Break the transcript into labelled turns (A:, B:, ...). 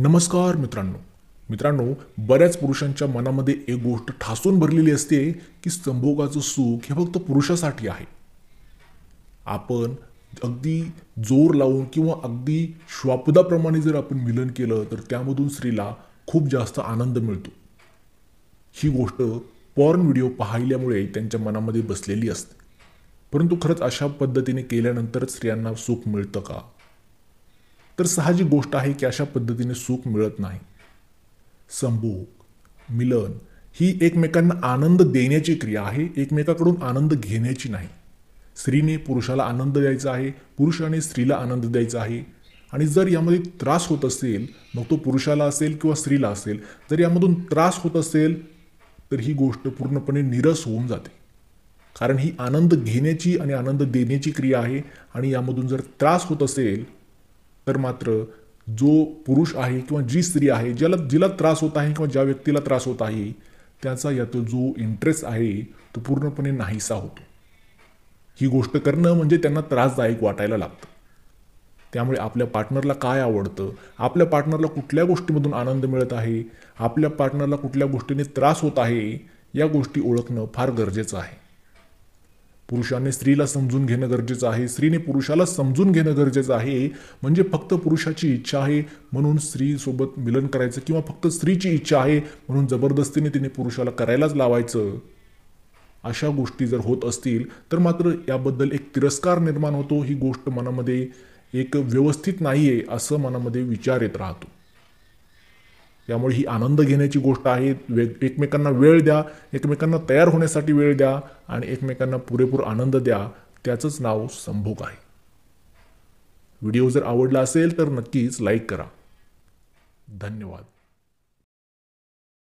A: नमस्कार मित्रांनो मित्रांनो बऱ्याच पुरुषांच्या मनामध्ये एक गोष्ट ठासून भरलेली असते की संभोगाचं सुख हे फक्त पुरुषासाठी आहे आपण अगदी जोर लावून किंवा अगदी श्वापदाप्रमाणे जर आपण मिलन केलं तर त्यामधून स्त्रीला खूप जास्त आनंद मिळतो ही गोष्ट पॉर्न व्हिडिओ पाहिल्यामुळे त्यांच्या मनामध्ये बसलेली असते परंतु खरंच अशा पद्धतीने केल्यानंतर स्त्रियांना सुख मिळतं का तर साहजिक गोष्ट आहे की अशा पद्धतीने सुख मिळत नाही संभोग मिलन ही एकमेकांना आनंद देण्याची क्रिया आहे एकमेकाकडून आनंद घेण्याची नाही स्त्रीने पुरुषाला आनंद द्यायचा आहे पुरुषाने स्त्रीला आनंद द्यायचा आहे आणि जर यामध्ये त्रास होत असेल मग तो पुरुषाला असेल किंवा स्त्रीला असेल जर यामधून त्रास होत असेल तर ही गोष्ट पूर्णपणे निरस होऊन जाते कारण ही आनंद घेण्याची आणि आनंद देण्याची क्रिया आहे आणि यामधून जर त्रास होत असेल तर मात्र जो पुरुष आहे किंवा जी स्त्री आहे ज्याला जिला त्रास होत आहे किंवा ज्या व्यक्तीला त्रास होत आहे त्याचा यात जो इंटरेस्ट आहे तो पूर्णपणे नाहीसा होतो ही गोष्ट करणं म्हणजे त्यांना त्रासदायक वाटायला लागतं त्यामुळे आपल्या पार्टनरला काय आवडतं आपल्या पार्टनरला कुठल्या गोष्टीमधून आनंद मिळत आहे आपल्या पार्टनरला कुठल्या गोष्टीने त्रास होत आहे या गोष्टी ओळखणं फार गरजेचं आहे पुरुषाने स्त्रीला समजून घेणं गरजेचं आहे स्त्रीने पुरुषाला समजून घेणं गरजेचं आहे म्हणजे फक्त पुरुषाची इच्छा आहे म्हणून स्त्रीसोबत मिलन करायचं किंवा फक्त स्त्रीची इच्छा आहे म्हणून जबरदस्तीने तिने पुरुषाला करायलाच लावायचं अशा गोष्टी जर होत असतील तर मात्र याबद्दल एक तिरस्कार निर्माण होतो ही गोष्ट मनामध्ये एक व्यवस्थित नाही आहे असं मनामध्ये विचार येत राहतो त्यामुळे ही आनंद घेण्याची गोष्ट आहे वे एकमेकांना वेळ द्या एकमेकांना तयार होण्यासाठी वेळ द्या आणि एकमेकांना पुरेपूर आनंद द्या त्याचंच नाव संभोग आहे व्हिडिओ जर आवडला असेल तर नक्कीच लाईक करा धन्यवाद